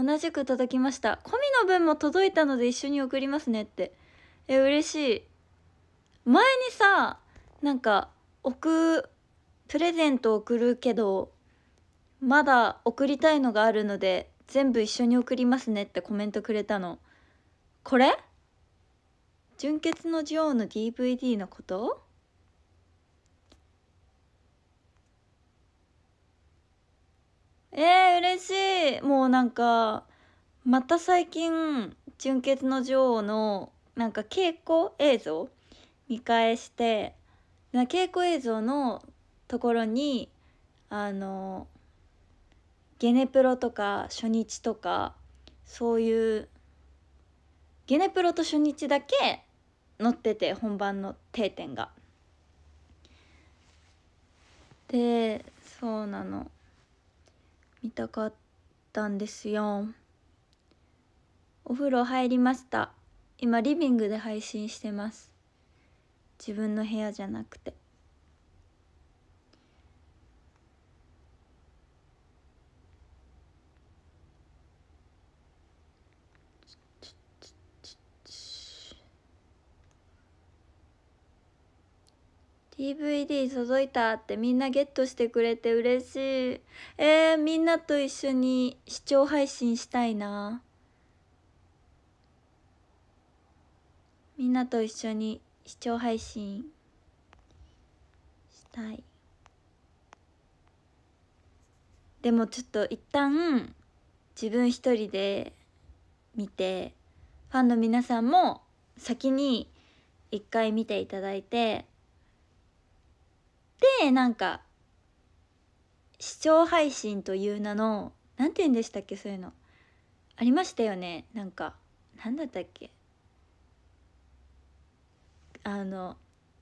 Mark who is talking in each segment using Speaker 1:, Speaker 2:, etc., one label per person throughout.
Speaker 1: 同じく届きましたコミの分も届いたので一緒に送りますねってえ嬉しい前にさなんか送プレゼント送るけどまだ送りたいのがあるので全部一緒に送りますねってコメントくれたのこれ純潔の女王の DVD のことえー、嬉しいもうなんかまた最近純潔の女王のなんか稽古映像見返して稽古映像のところにあのゲネプロとか初日とかそういうゲネプロと初日だけ載ってて本番の定点が。でそうなの見たかったんですよお風呂入りました今リビングで配信してます自分の部屋じゃなくて。DVD 届いたってみんなゲットしてくれて嬉しいえー、みんなと一緒に視聴配信したいなみんなと一緒に視聴配信したいでもちょっと一旦自分一人で見てファンの皆さんも先に一回見ていただいてでなんか視聴配信という名の何て言うんでしたっけそういうのありましたよねなんか何だったっけあの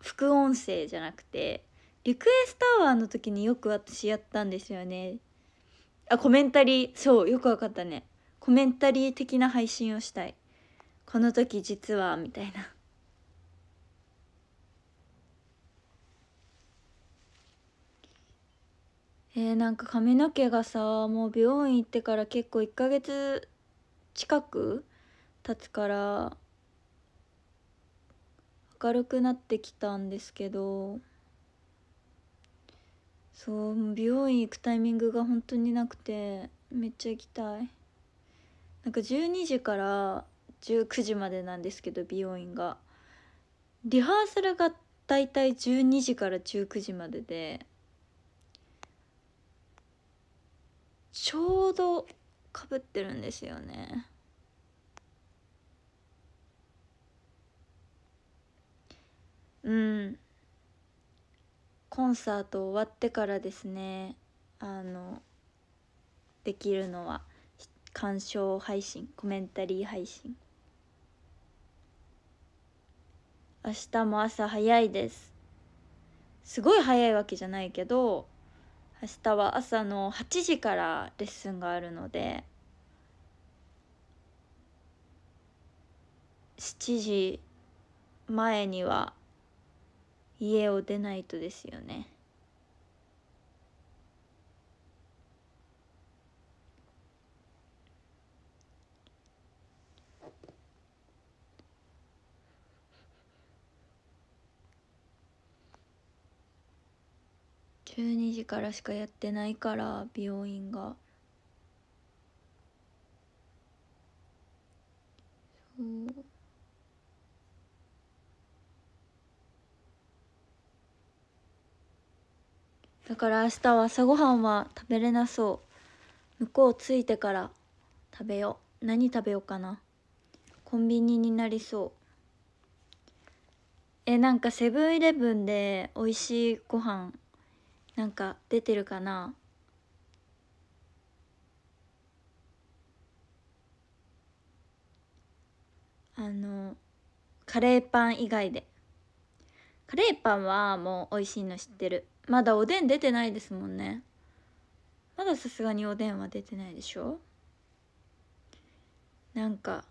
Speaker 1: 副音声じゃなくてリクエストアワーの時によく私やったんですよねあコメンタリーそうよくわかったねコメンタリー的な配信をしたいこの時実はみたいなえー、なんか髪の毛がさもう美容院行ってから結構1ヶ月近く経つから明るくなってきたんですけどそう美容院行くタイミングが本当になくてめっちゃ行きたいなんか12時から19時までなんですけど美容院がリハーサルが大体12時から19時まででちょうどかぶってるんですよねうんコンサート終わってからですねあのできるのは鑑賞配信コメンタリー配信明日も朝早いですすごい早いわけじゃないけど明日は朝の8時からレッスンがあるので7時前には家を出ないとですよね。12時からしかやってないから美容院がそうだから明日は朝ごはんは食べれなそう向こう着いてから食べよう何食べようかなコンビニになりそうえなんかセブンイレブンで美味しいご飯なんか出てるかなあのカレーパン以外でカレーパンはもう美味しいの知ってるまだおでん出てないですもんねまださすがにおでんは出てないでしょなんか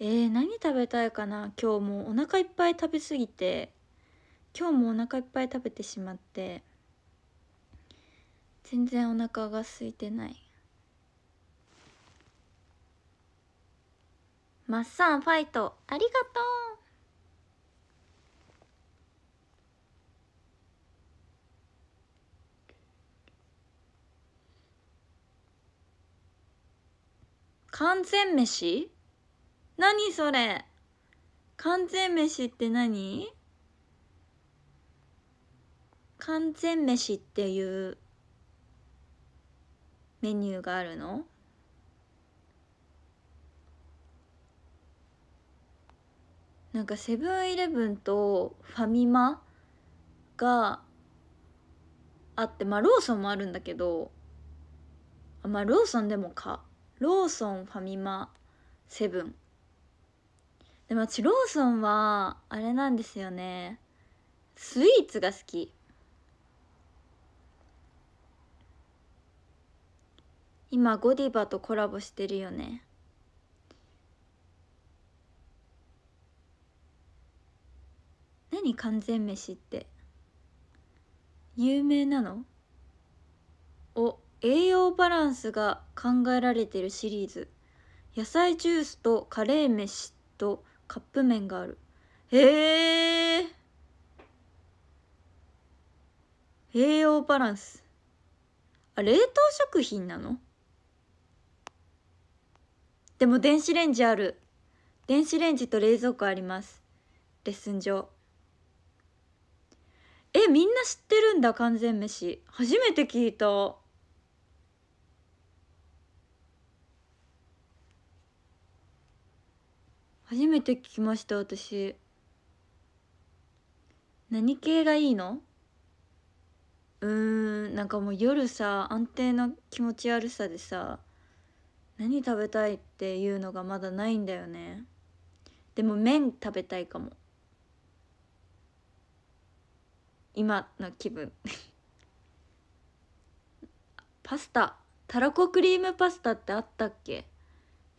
Speaker 1: えー、何食べたいかな今日もうお腹いっぱい食べ過ぎて今日もお腹いっぱい食べてしまって全然お腹が空いてないマッサンファイトありがとう完全飯何それ完全飯って何完全飯っていうメニューがあるのなんかセブンイレブンとファミマがあってまあローソンもあるんだけどまあローソンでもかローソンファミマセブンでも私ローソンはあれなんですよねスイーツが好き今ゴディバとコラボしてるよね何完全飯って有名なのお栄養バランスが考えられてるシリーズ野菜ジュースとカレー飯とカップ麺があるへえ栄養バランスあ冷凍食品なのでも電子レンジある。電子レンジと冷蔵庫あります。レッスン上。え、みんな知ってるんだ、完全飯。初めて聞いた。初めて聞きました私何系がいいのうーんなんかもう夜さ安定の気持ち悪さでさ何食べたいっていうのがまだないんだよねでも麺食べたいかも今の気分 パスタたらこクリームパスタってあったっけ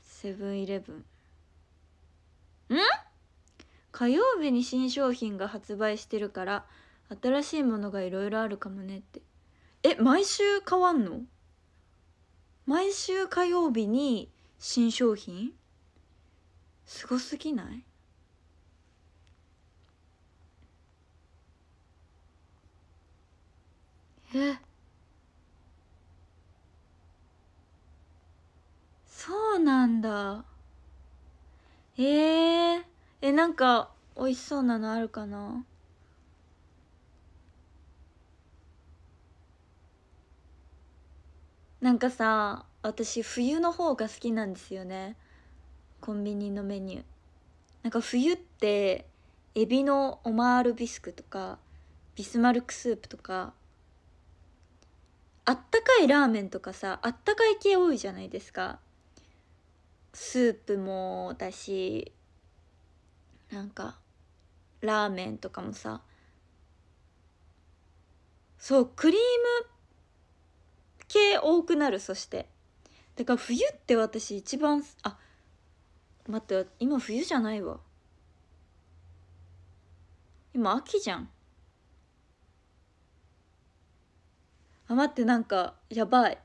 Speaker 1: セブンイレブンん火曜日に新商品が発売してるから新しいものがいろいろあるかもねってえ毎週変わんの毎週火曜日に新商品すごすぎないえそうなんだえー、えなんかおいしそうなのあるかななんかさ私冬の方が好きなんですよねコンビニのメニューなんか冬ってエビのオマールビスクとかビスマルクスープとかあったかいラーメンとかさあったかい系多いじゃないですかスープもだしなんかラーメンとかもさそうクリーム系多くなるそしてだから冬って私一番あ待って今冬じゃないわ今秋じゃんあ待ってなんかやばい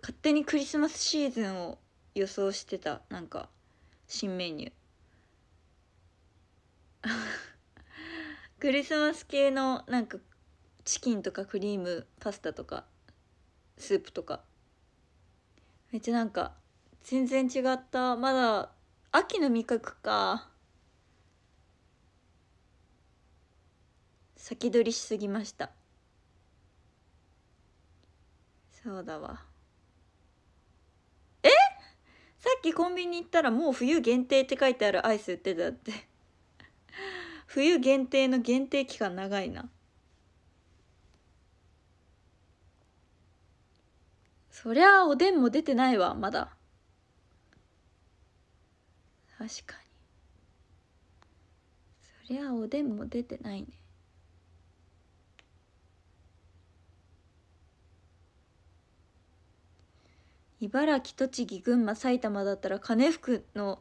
Speaker 1: 勝手にクリスマスシーズンを予想してたなんか新メニュー クリスマス系のなんかチキンとかクリームパスタとかスープとかめっちゃなんか全然違ったまだ秋の味覚か先取りしすぎましたそうだわえさっきコンビニ行ったらもう冬限定って書いてあるアイス売ってたって 冬限定の限定期間長いなそりゃおでんも出てないわまだ確かにそりゃおでんも出てないね茨城栃木群馬埼玉だったら金福の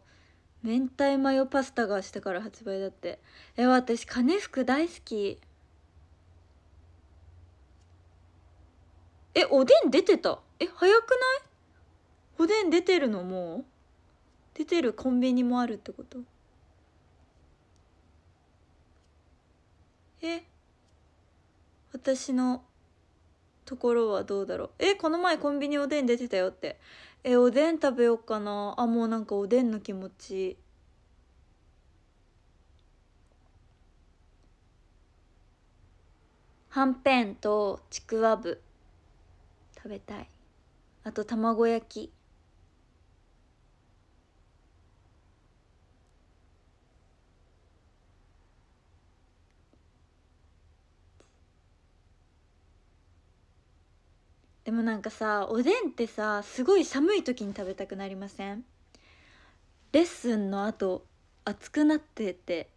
Speaker 1: 明太マヨパスタが明日から発売だってえ私金福大好きえおでん出てたえ早くないおでん出てるのもう出てるコンビニもあるってことえ私のところはどうだろうえこの前コンビニおでん出てたよってえおでん食べようかなあもうなんかおでんの気持ちはんぺんとちくわぶ食べたいあと卵焼きでもなんかさおでんってさすごい寒い時に食べたくなりませんレッスンの後暑くなってて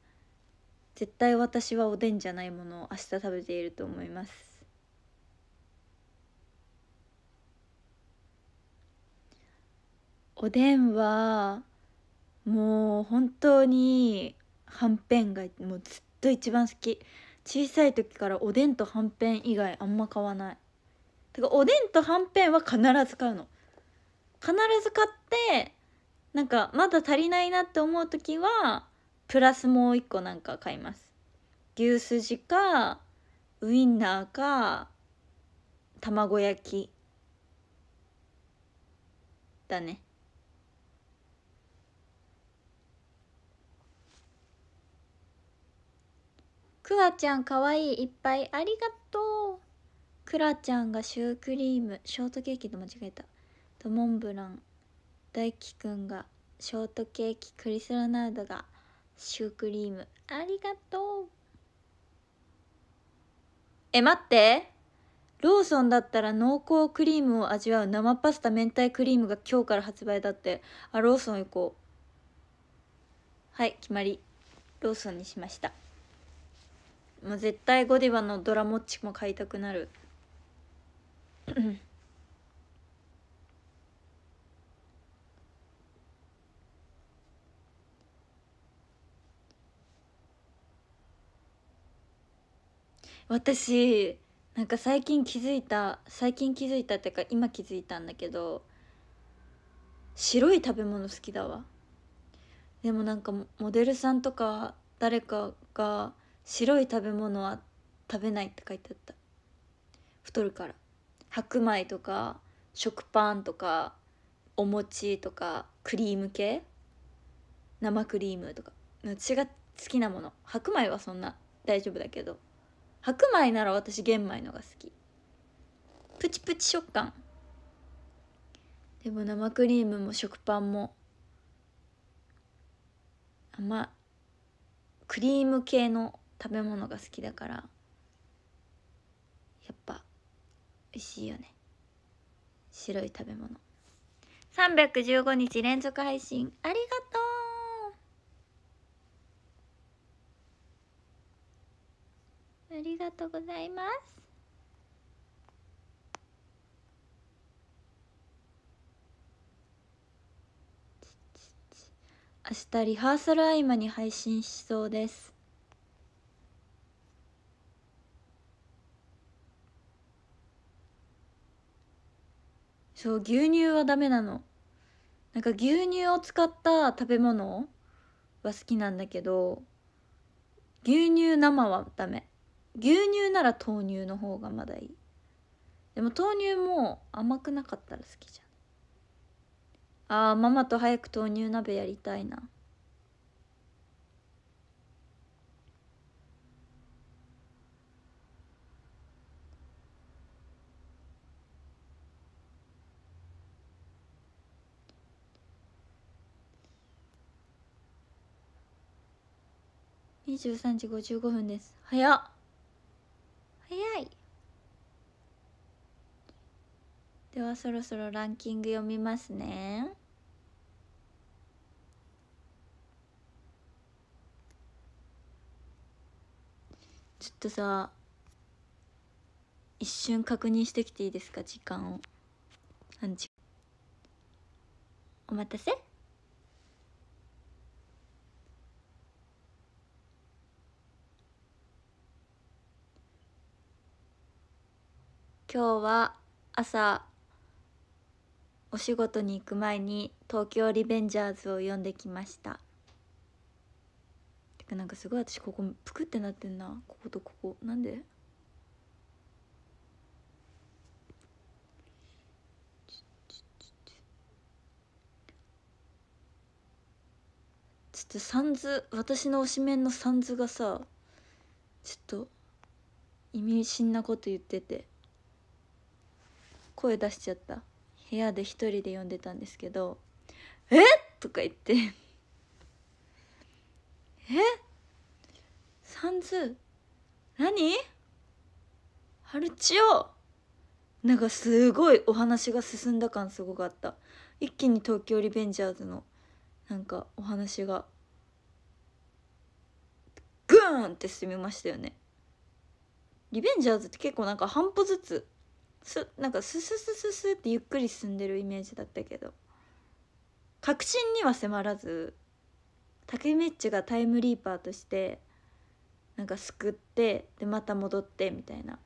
Speaker 1: 絶対私はおでんじゃないものを明日食べていると思いますおでんはもう本当にはんぺんがもうずっと一番好き小さい時からおでんとはんぺん以外あんま買わないてかおでんとはんぺんは必ず買うの必ず買ってなんかまだ足りないなって思う時はプラスもう一個なんか買います牛すじかウインナーか卵焼きだねくわちゃんかわいいいっぱいありがとうくらちゃんがシュークリームショートケーキと間違えたとモンブラン大輝くんがショートケーキクリス・ロナウドがシュークリームありがとうえ待ってローソンだったら濃厚クリームを味わう生パスタ明太クリームが今日から発売だってあローソン行こうはい決まりローソンにしましたもう絶対ゴディバのドラモッチも買いたくなる私なんか最近気づいた最近気づいたっていうか今気づいたんだけど白い食べ物好きだわでもなんかモデルさんとか誰かが白い食べ物は食べないって書いてあった太るから白米とか食パンとかお餅とかクリーム系生クリームとか私が好きなもの白米はそんな大丈夫だけど白米なら私玄米のが好きプチプチ食感でも生クリームも食パンも甘クリーム系の食べ物が好きだからやっぱ美味しいよね白い食べ物315日連続配信ありがとうありがとうございます明日リハーサル合間に配信しそうですそう牛乳はダメなのなんか牛乳を使った食べ物は好きなんだけど牛乳生はダメ牛乳なら豆乳の方がまだいいでも豆乳も甘くなかったら好きじゃんあーママと早く豆乳鍋やりたいな23時55分です早っ早いではそろそろランキング読みますねちょっとさ一瞬確認してきていいですか時間を何時お待たせ今日は朝お仕事に行く前に「東京リベンジャーズ」を読んできましたてかなんかすごい私ここぷくってなってんなこことここなんでちょっとサンズ私の推しメンのサンズがさちょっと意味深なこと言ってて声出しちゃった部屋で一人で読んでたんですけど「えとか言って「えサンズ何ルチオ!」なんかすごいお話が進んだ感すごかった一気に東京リベンジャーズのなんかお話がグーンって進みましたよねリベンジャーズって結構なんか半歩ずつすなんかスススススってゆっくり進んでるイメージだったけど確信には迫らずタケミッチがタイムリーパーとしてなんか救ってでまた戻ってみたいな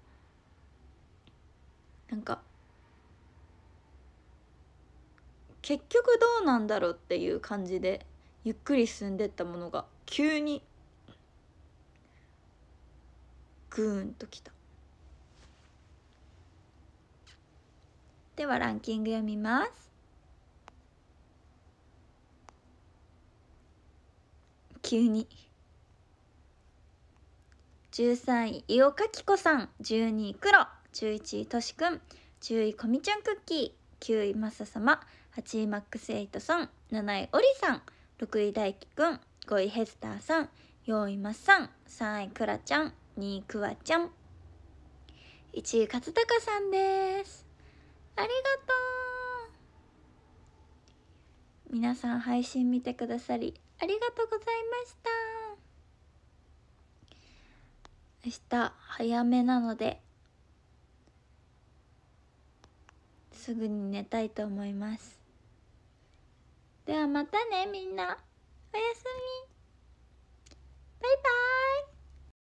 Speaker 1: なんか結局どうなんだろうっていう感じでゆっくり進んでったものが急にグーンときた。ではランキング読みます。急に13位伊尾かきこさん12位黒11位としくん10位こみちゃんクッキー9位まささま8位マックスエイトさん7位おりさん6位大輝くん5位ヘスターさん4位まっさん3位くらちゃん2位くわちゃん1位勝高さんですありがとう皆さん配信見てくださりありがとうございました明日早めなのですぐに寝たいと思いますではまたねみんなおやすみバイバイ